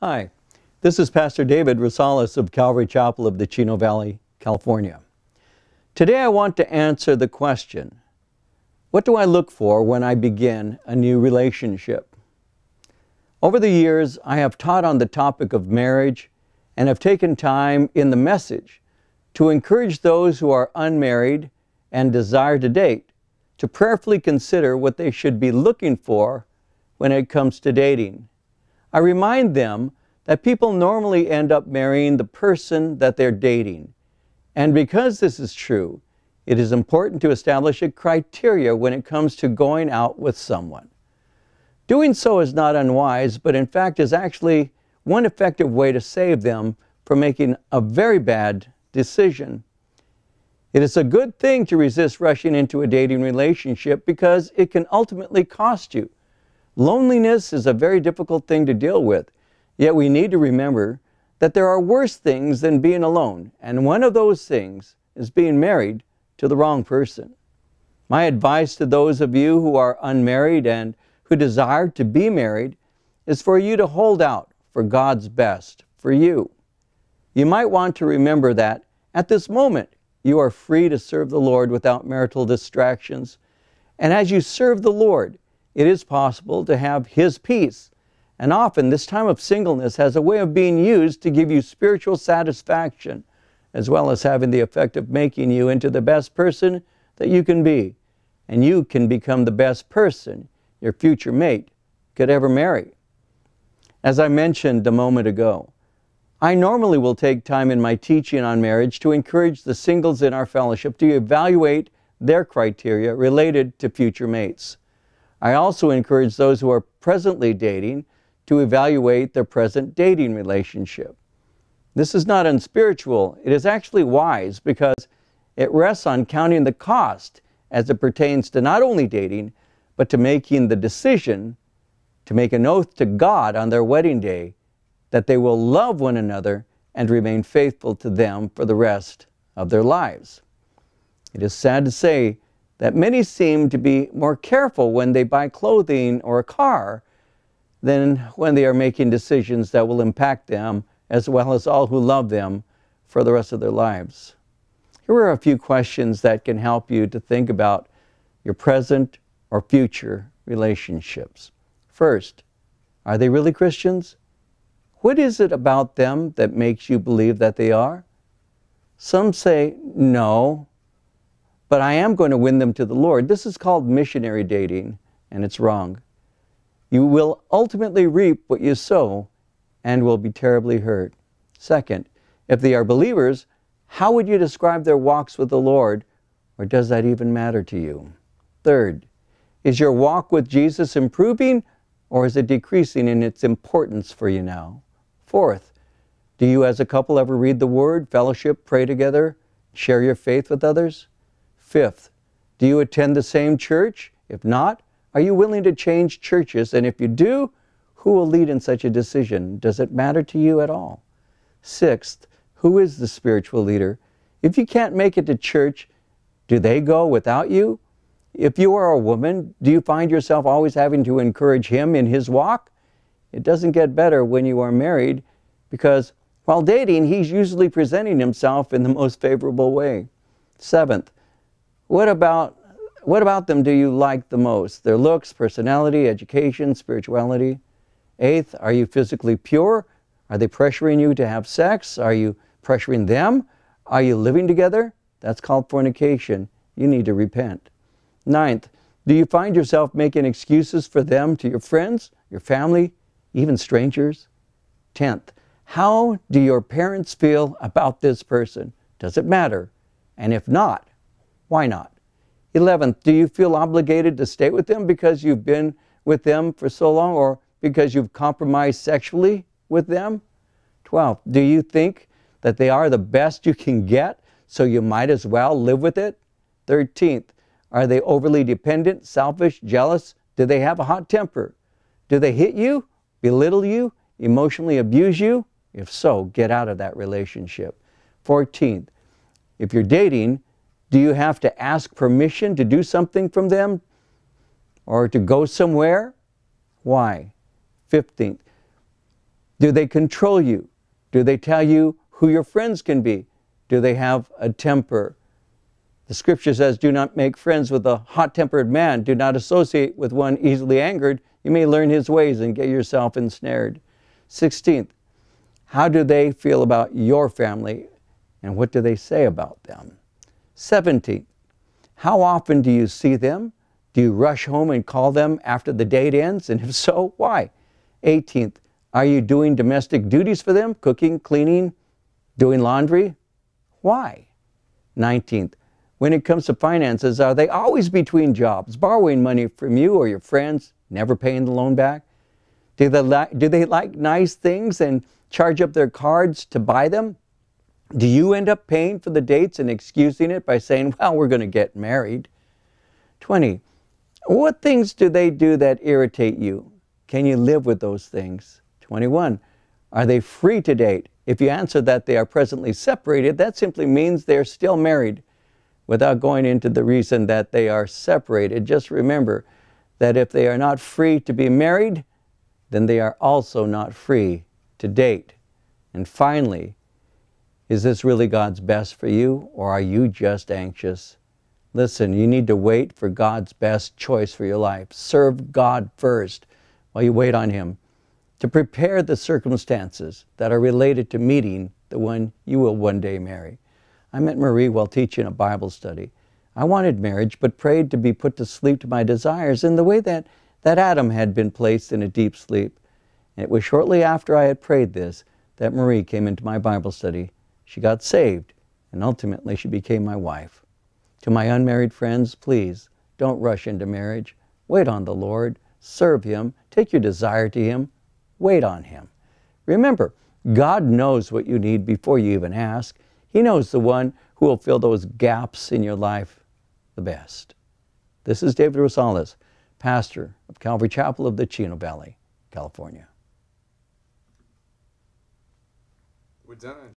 Hi, this is Pastor David Rosales of Calvary Chapel of the Chino Valley, California. Today I want to answer the question, what do I look for when I begin a new relationship? Over the years, I have taught on the topic of marriage and have taken time in the message to encourage those who are unmarried and desire to date to prayerfully consider what they should be looking for when it comes to dating. I remind them that people normally end up marrying the person that they're dating. And because this is true, it is important to establish a criteria when it comes to going out with someone. Doing so is not unwise, but in fact is actually one effective way to save them from making a very bad decision. It is a good thing to resist rushing into a dating relationship because it can ultimately cost you. Loneliness is a very difficult thing to deal with, yet we need to remember that there are worse things than being alone, and one of those things is being married to the wrong person. My advice to those of you who are unmarried and who desire to be married is for you to hold out for God's best for you. You might want to remember that at this moment you are free to serve the Lord without marital distractions. And as you serve the Lord, it is possible to have His peace. And often, this time of singleness has a way of being used to give you spiritual satisfaction, as well as having the effect of making you into the best person that you can be. And you can become the best person your future mate could ever marry. As I mentioned a moment ago, I normally will take time in my teaching on marriage to encourage the singles in our fellowship to evaluate their criteria related to future mates. I also encourage those who are presently dating to evaluate their present dating relationship. This is not unspiritual, it is actually wise because it rests on counting the cost as it pertains to not only dating, but to making the decision to make an oath to God on their wedding day that they will love one another and remain faithful to them for the rest of their lives. It is sad to say that many seem to be more careful when they buy clothing or a car than when they are making decisions that will impact them as well as all who love them for the rest of their lives. Here are a few questions that can help you to think about your present or future relationships. First, are they really Christians? What is it about them that makes you believe that they are? Some say no, but I am going to win them to the Lord. This is called missionary dating, and it's wrong. You will ultimately reap what you sow and will be terribly hurt. Second, if they are believers, how would you describe their walks with the Lord, or does that even matter to you? Third, is your walk with Jesus improving or is it decreasing in its importance for you now? Fourth, do you as a couple ever read the Word, fellowship, pray together, share your faith with others? Fifth, do you attend the same church? If not, are you willing to change churches? And if you do, who will lead in such a decision? Does it matter to you at all? Sixth, who is the spiritual leader? If you can't make it to church, do they go without you? If you are a woman, do you find yourself always having to encourage him in his walk? It doesn't get better when you are married because while dating, he's usually presenting himself in the most favorable way. Seventh, what about, what about them do you like the most? Their looks, personality, education, spirituality? Eighth, are you physically pure? Are they pressuring you to have sex? Are you pressuring them? Are you living together? That's called fornication. You need to repent. Ninth, do you find yourself making excuses for them to your friends, your family, even strangers? Tenth, how do your parents feel about this person? Does it matter? And if not, why not? 11th, do you feel obligated to stay with them because you've been with them for so long or because you've compromised sexually with them? 12th, do you think that they are the best you can get so you might as well live with it? 13th, are they overly dependent, selfish, jealous? Do they have a hot temper? Do they hit you, belittle you, emotionally abuse you? If so, get out of that relationship. 14th, if you're dating, do you have to ask permission to do something from them or to go somewhere? Why? 15th. Do they control you? Do they tell you who your friends can be? Do they have a temper? The scripture says, Do not make friends with a hot tempered man. Do not associate with one easily angered. You may learn his ways and get yourself ensnared. 16th, how do they feel about your family and what do they say about them? 17. How often do you see them? Do you rush home and call them after the date ends? And if so, why? 18th. Are you doing domestic duties for them? Cooking, cleaning, doing laundry? Why? 19th. When it comes to finances, are they always between jobs, borrowing money from you or your friends, never paying the loan back? Do they, do they like nice things and charge up their cards to buy them? Do you end up paying for the dates and excusing it by saying, well, we're going to get married? 20. What things do they do that irritate you? Can you live with those things? 21. Are they free to date? If you answer that they are presently separated, that simply means they're still married. Without going into the reason that they are separated, just remember that if they are not free to be married, then they are also not free to date. And finally, is this really God's best for you, or are you just anxious? Listen, you need to wait for God's best choice for your life. Serve God first while you wait on Him to prepare the circumstances that are related to meeting the one you will one day marry. I met Marie while teaching a Bible study. I wanted marriage, but prayed to be put to sleep to my desires in the way that, that Adam had been placed in a deep sleep. And it was shortly after I had prayed this that Marie came into my Bible study she got saved, and ultimately she became my wife. To my unmarried friends, please don't rush into marriage. Wait on the Lord, serve Him, take your desire to Him, wait on Him. Remember, God knows what you need before you even ask. He knows the one who will fill those gaps in your life the best. This is David Rosales, pastor of Calvary Chapel of the Chino Valley, California. We're done.